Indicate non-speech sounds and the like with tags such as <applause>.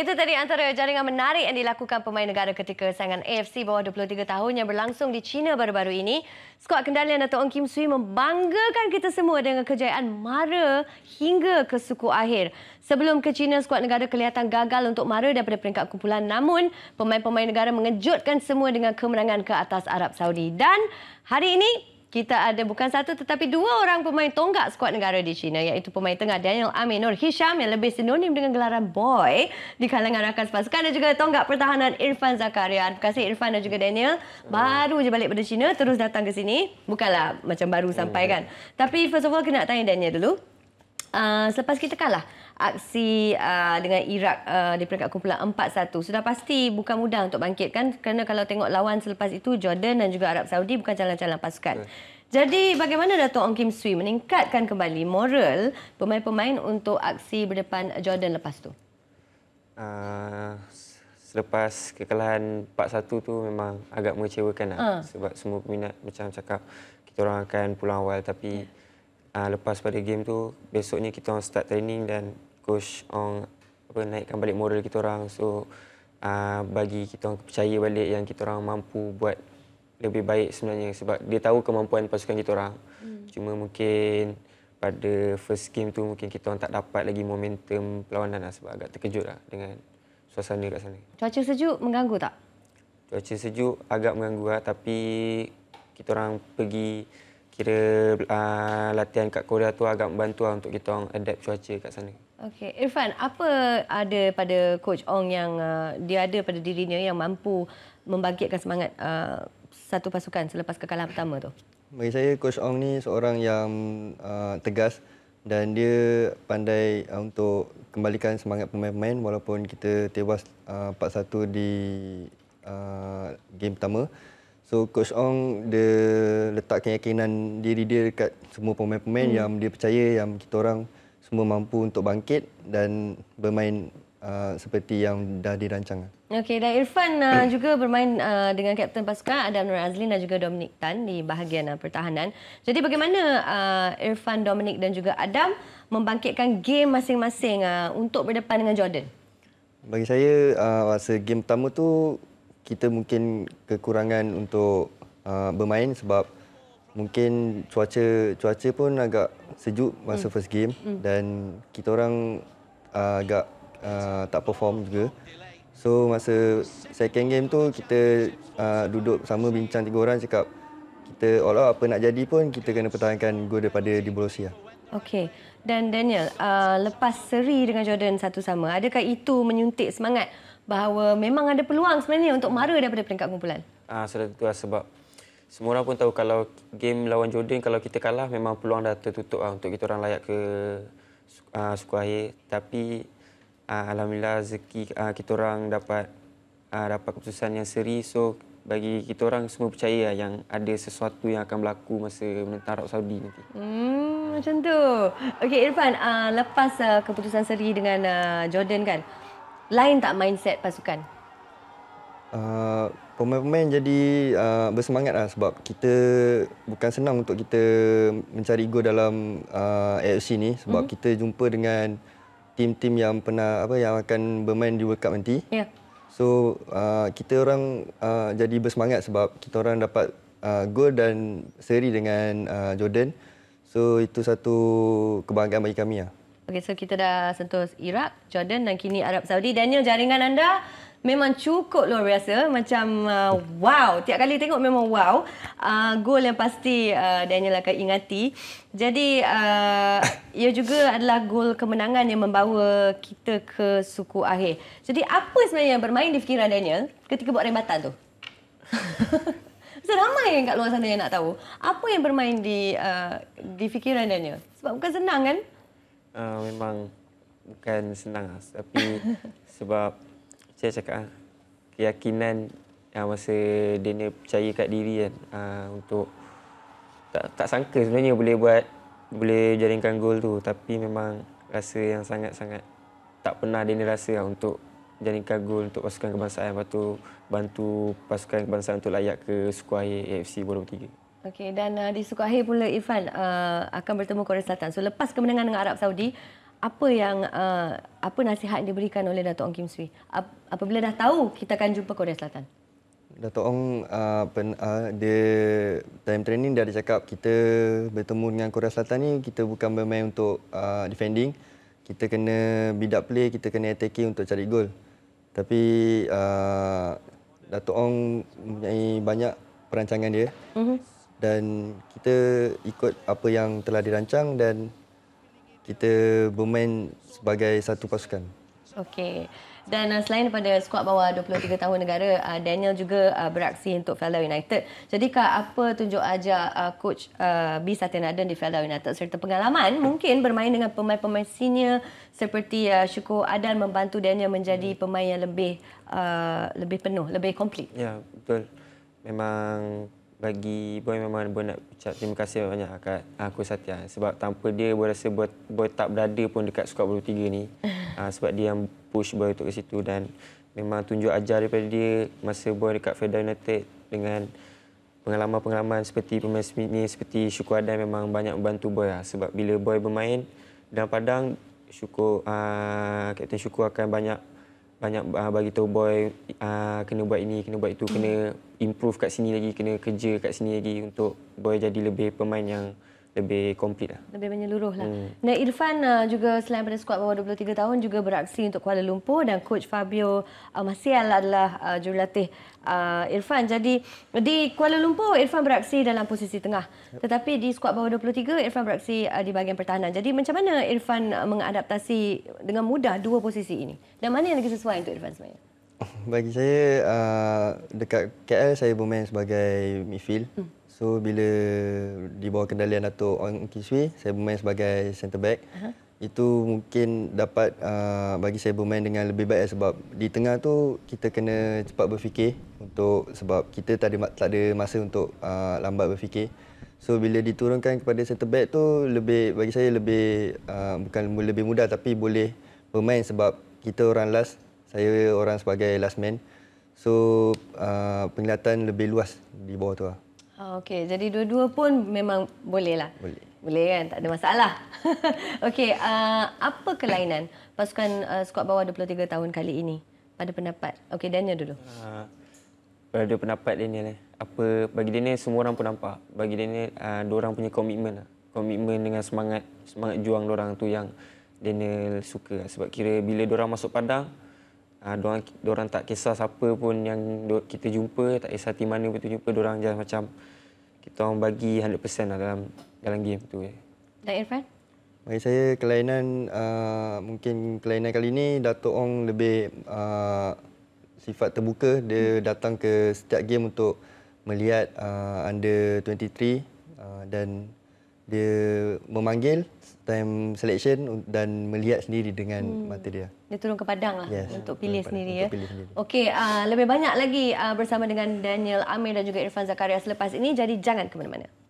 Itu tadi antara jaringan menarik yang dilakukan pemain negara ketika saingan AFC bawah 23 tahun yang berlangsung di China baru-baru ini. Skuad kendalian Dato' Ong Kim Sui membanggakan kita semua dengan kejayaan mara hingga ke suku akhir. Sebelum ke China, skuad negara kelihatan gagal untuk mara daripada peringkat kumpulan. Namun, pemain-pemain negara mengejutkan semua dengan kemenangan ke atas Arab Saudi. Dan hari ini, kita ada bukan satu tetapi dua orang pemain tonggak skuad negara di China iaitu pemain tengah Daniel Aminur Hisham yang lebih sinonim dengan gelaran boy di kalangan rakan sepasukan dan juga tonggak pertahanan Irfan Zakaria. Terima kasih Irfan dan juga Daniel. Baru je balik dari China terus datang ke sini. Bukanlah macam baru sampai kan. Hmm. Tapi first of all kena tanya Daniel dulu. Uh, selepas kita kalah, aksi uh, dengan Iraq uh, di peringkat kumpulan 4-1. Sudah pasti bukan mudah untuk bangkitkan kerana kalau tengok lawan selepas itu Jordan dan juga Arab Saudi bukan calon calon pasukan. Okay. Jadi bagaimana Datuk Ong Kim Swee meningkatkan kembali moral pemain-pemain untuk aksi berdepan Jordan lepas tu? Uh, selepas kekalahan 4-1 tu memang agak mengecewakan lah. Uh. Sebab semua peminat macam cakap kita orang akan pulang awal tapi uh, lepas pada game tu besoknya kita orang start training dan push on apa naikkan balik moral kita orang so uh, bagi kita orang percaya balik yang kita orang mampu buat lebih baik sebenarnya sebab dia tahu kemampuan pasukan kita orang hmm. cuma mungkin pada first game tu mungkin kita orang tak dapat lagi momentum perlawanan lah sebab agak terkejut lah dengan suasana kat sana. Cuaca sejuk mengganggu tak? Cuaca sejuk agak mengganggu lah tapi kita orang pergi kira uh, latihan kat Korea tu agak membantu lah untuk kita orang adapt cuaca kat sana. Okey, Irfan, apa ada pada coach Ong yang uh, dia ada pada dirinya yang mampu membangkitkan semangat uh, satu pasukan selepas kekalahan pertama tu? Bagi saya coach Ong ni seorang yang uh, tegas dan dia pandai uh, untuk kembalikan semangat pemain-pemain walaupun kita tewas uh, 4-1 di uh, game pertama. So Coach Ong dia letak keyakinan diri dia dekat semua pemain-pemain hmm. yang dia percaya yang kita orang semua mampu untuk bangkit dan bermain uh, seperti yang dah dirancang. Okey dan Irfan uh, hmm. juga bermain uh, dengan Kapten Pascal Adam Nur Azlin dan juga Dominic Tan di bahagian uh, pertahanan. Jadi bagaimana uh, Irfan, Dominic dan juga Adam membangkitkan game masing-masing uh, untuk berdepan dengan Jordan? Bagi saya uh, masa game pertama tu kita mungkin kekurangan untuk uh, bermain sebab mungkin cuaca cuaca pun agak sejuk masa mm. first game mm. dan kita orang uh, agak uh, tak perform juga. So masa second game tu kita uh, duduk sama bincang tiga orang cakap kita all out apa nak jadi pun kita kena pertahankan gol daripada Di Borussia. Okey. Dan Daniel, uh, lepas seri dengan Jordan satu sama, adakah itu menyuntik semangat bahawa memang ada peluang sebenarnya untuk mara daripada peringkat kumpulan? Ah, sudah tentu lah sebab semua orang pun tahu kalau game lawan Jordan kalau kita kalah memang peluang dah tertutup lah untuk kita orang layak ke uh, suku akhir tapi uh, alhamdulillah rezeki uh, kita orang dapat uh, dapat keputusan yang seri so bagi kita orang semua percaya lah yang ada sesuatu yang akan berlaku masa menentang Arab Saudi nanti. Hmm, macam tu. Okey Irfan, uh, lepas uh, keputusan seri dengan uh, Jordan kan, lain tak mindset pasukan? Uh, pemain-pemain jadi uh, bersemangat lah sebab kita bukan senang untuk kita mencari gol dalam uh, AFC ni sebab mm-hmm. kita jumpa dengan tim-tim yang pernah apa yang akan bermain di World Cup nanti. Yeah. So uh, kita orang uh, jadi bersemangat sebab kita orang dapat uh, gol dan seri dengan uh, Jordan. So itu satu kebanggaan bagi kami lah. Okey, so kita dah sentuh Iraq, Jordan dan kini Arab Saudi. Daniel, jaringan anda memang cukup luar biasa. Macam uh, wow, tiap kali tengok memang wow. Uh, goal yang pasti uh, Daniel akan ingati. Jadi, uh, ia juga adalah gol kemenangan yang membawa kita ke suku akhir. Jadi, apa sebenarnya yang bermain di fikiran Daniel ketika buat rembatan tu? Sebab <laughs> ramai yang kat luar sana yang nak tahu. Apa yang bermain di uh, di fikiran Daniel? Sebab bukan senang kan? uh, memang bukan senang lah. Tapi <laughs> sebab saya cakap lah, keyakinan yang masa Daniel percaya kat diri kan uh, untuk tak, tak sangka sebenarnya boleh buat boleh jaringkan gol tu tapi memang rasa yang sangat-sangat tak pernah Daniel rasa lah untuk jaringkan gol untuk pasukan kebangsaan lepas bantu pasukan kebangsaan untuk layak ke skuad AFC bola 3. Okey dan uh, di suku pula Irfan uh, akan bertemu Korea Selatan. So lepas kemenangan dengan Arab Saudi, apa yang uh, apa nasihat diberikan oleh Datuk Ong Kim Swee? Uh, apabila dah tahu kita akan jumpa Korea Selatan. Datuk Ong uh, pen, uh, dia time training dia ada cakap kita bertemu dengan Korea Selatan ni kita bukan bermain untuk uh, defending. Kita kena bid up play, kita kena attacking untuk cari gol. Tapi uh, Datuk Ong mempunyai banyak perancangan dia. Mm-hmm dan kita ikut apa yang telah dirancang dan kita bermain sebagai satu pasukan. Okey. Dan uh, selain daripada skuad bawah 23 tahun negara, uh, Daniel juga uh, beraksi untuk Felda United. Jadi kak apa tunjuk ajar coach uh, B Satyanaden di Felda United serta pengalaman mungkin bermain dengan pemain-pemain senior seperti Syukur Adan membantu Daniel menjadi hmm. pemain yang lebih lebih penuh, lebih komplit. Ya, betul. Memang bagi Boy memang Boy nak ucap terima kasih banyak kat aku Satya sebab tanpa dia Boy rasa Boy, Boy tak berada pun dekat Squad tiga ni uh, <laughs> sebab dia yang push Boy untuk ke situ dan memang tunjuk ajar daripada dia masa Boy dekat Fed United dengan pengalaman-pengalaman seperti pemain Smith ni seperti Syukur Adan memang banyak membantu Boy lah. sebab bila Boy bermain dalam padang Syukur uh, ah, Kapten Syukur akan banyak banyak uh, bagi tahu boy uh, kena buat ini kena buat itu kena improve kat sini lagi kena kerja kat sini lagi untuk boy jadi lebih pemain yang lebih komplit lah. Lebih menyeluruh lah. Hmm. Nah, Irfan uh, juga selain pada skuad bawah 23 tahun juga beraksi untuk Kuala Lumpur dan coach Fabio uh, Masial adalah uh, jurulatih uh, Irfan. Jadi di Kuala Lumpur Irfan beraksi dalam posisi tengah. Tetapi di skuad bawah 23 Irfan beraksi uh, di bahagian pertahanan. Jadi macam mana Irfan uh, mengadaptasi dengan mudah dua posisi ini? Dan mana yang lagi sesuai untuk Irfan sebenarnya? Bagi saya uh, dekat KL saya bermain sebagai midfield. Hmm. So bila di bawah kendalian Datuk Ong kiswi saya bermain sebagai centre back. Uh-huh. Itu mungkin dapat uh, bagi saya bermain dengan lebih baik sebab di tengah tu kita kena cepat berfikir untuk sebab kita tak ada tak ada masa untuk uh, lambat berfikir. So bila diturunkan kepada centre back tu lebih bagi saya lebih uh, bukan lebih mudah tapi boleh bermain sebab kita orang last, saya orang sebagai last man. So uh, penglihatan lebih luas di bawah tu lah. Okey, jadi dua-dua pun memang bolehlah. Boleh. Boleh kan? Tak ada masalah. <laughs> Okey, uh, apa kelainan pasukan uh, skuad bawah 23 tahun kali ini? Pada pendapat. Okey, Daniel dulu. Uh, pada pendapat Daniel, eh. apa bagi Daniel semua orang pun nampak. Bagi Daniel, uh, dua orang punya komitmen. Lah. Komitmen dengan semangat semangat juang dua orang tu yang Daniel suka. Lah. Sebab kira bila dua orang masuk padang, Ah, uh, orang tak kisah siapa pun yang kita jumpa, tak kisah hati mana pun kita jumpa, orang jangan macam kita orang bagi 100% lah dalam dalam game tu. Eh. Dan Irfan? Bagi saya kelainan uh, mungkin kelainan kali ini Dato' Ong lebih uh, sifat terbuka dia hmm. datang ke setiap game untuk melihat uh, under 23 uh, dan dia memanggil time selection dan melihat sendiri dengan hmm. mata dia. Dia turun ke padang lah yes, untuk pilih padang, sendiri untuk ya. Pilih sendiri. Okey, uh, lebih banyak lagi uh, bersama dengan Daniel Amir dan juga Irfan Zakaria selepas ini. Jadi jangan ke mana-mana.